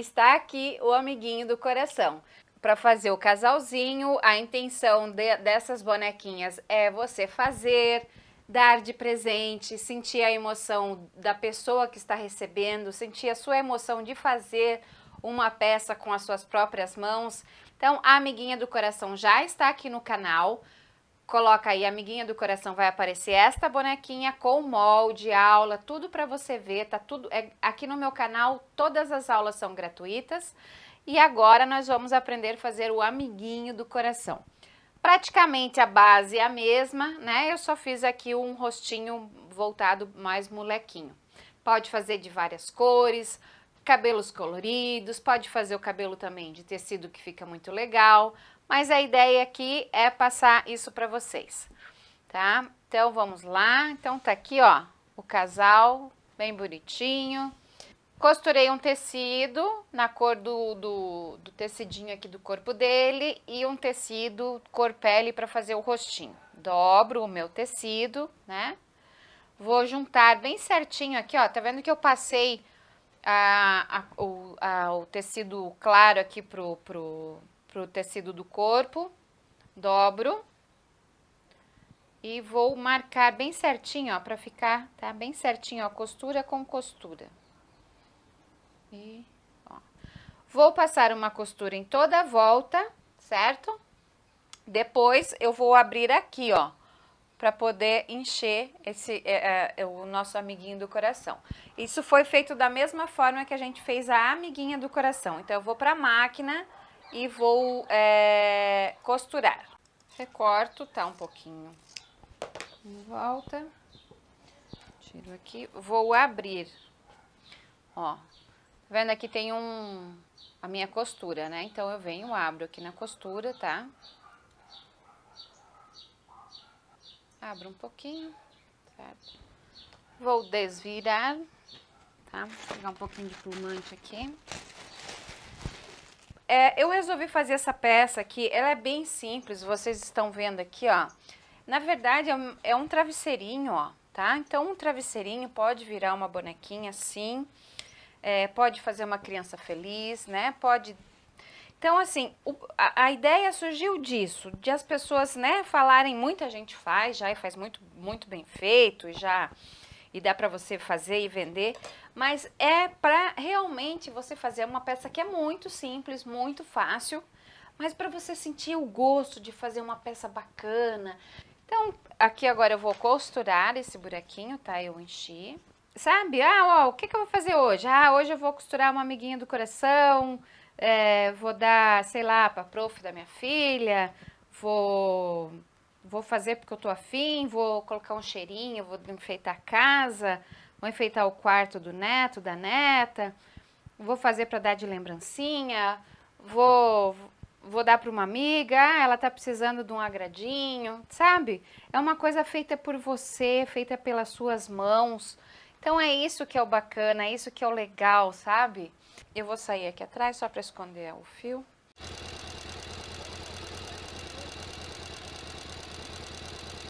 está aqui o amiguinho do coração. Para fazer o casalzinho, a intenção de, dessas bonequinhas é você fazer, dar de presente, sentir a emoção da pessoa que está recebendo, sentir a sua emoção de fazer uma peça com as suas próprias mãos. Então, a amiguinha do coração já está aqui no canal. Coloca aí, amiguinha do coração, vai aparecer esta bonequinha com molde, aula, tudo para você ver, tá tudo, é, aqui no meu canal todas as aulas são gratuitas. E agora nós vamos aprender a fazer o amiguinho do coração. Praticamente a base é a mesma, né? Eu só fiz aqui um rostinho voltado mais molequinho. Pode fazer de várias cores, cabelos coloridos, pode fazer o cabelo também de tecido que fica muito legal, mas a ideia aqui é passar isso para vocês, tá? Então vamos lá, então tá aqui ó, o casal bem bonitinho. Costurei um tecido na cor do, do, do tecidinho aqui do corpo dele e um tecido cor pele para fazer o rostinho. Dobro o meu tecido, né? Vou juntar bem certinho aqui, ó, tá vendo que eu passei a, a, o, a, o, tecido claro aqui pro, pro, pro tecido do corpo, dobro e vou marcar bem certinho, ó, pra ficar, tá? Bem certinho, ó, costura com costura. E, ó. Vou passar uma costura em toda a volta, certo? Depois, eu vou abrir aqui, ó para poder encher esse, é, é, é, o nosso amiguinho do coração. Isso foi feito da mesma forma que a gente fez a amiguinha do coração. Então, eu vou para a máquina e vou é, costurar. Recorto, tá um pouquinho em volta. Tiro aqui. Vou abrir. Ó, tá vendo aqui tem um, a minha costura, né? Então, eu venho, abro aqui na costura, Tá? Abro um pouquinho, certo? Vou desvirar, tá? Vou pegar um pouquinho de plumante aqui. É, eu resolvi fazer essa peça aqui, ela é bem simples, vocês estão vendo aqui, ó. Na verdade, é um, é um travesseirinho, ó, tá? Então, um travesseirinho pode virar uma bonequinha assim, é, pode fazer uma criança feliz, né? Pode então, assim, o, a, a, ideia surgiu disso, de as pessoas, né, falarem, muita gente faz já e faz muito, muito bem feito, já e dá para você fazer e vender, mas é para realmente você fazer uma peça que é muito simples, muito fácil, mas para você sentir o gosto de fazer uma peça bacana. Então, aqui agora eu vou costurar esse buraquinho, tá? Eu enchi. Sabe? Ah, ó, o que, que eu vou fazer hoje? Ah, hoje eu vou costurar uma amiguinha do coração, é, vou dar, sei lá, para prof da minha filha, vou vou fazer porque eu tô afim, vou colocar um cheirinho, vou enfeitar a casa, vou enfeitar o quarto do neto, da neta, vou fazer para dar de lembrancinha, vou vou dar para uma amiga, ah, ela tá precisando de um agradinho, sabe? É uma coisa feita por você, feita pelas suas mãos. Então é isso que é o bacana, é isso que é o legal, sabe? Eu vou sair aqui atrás só para esconder o fio.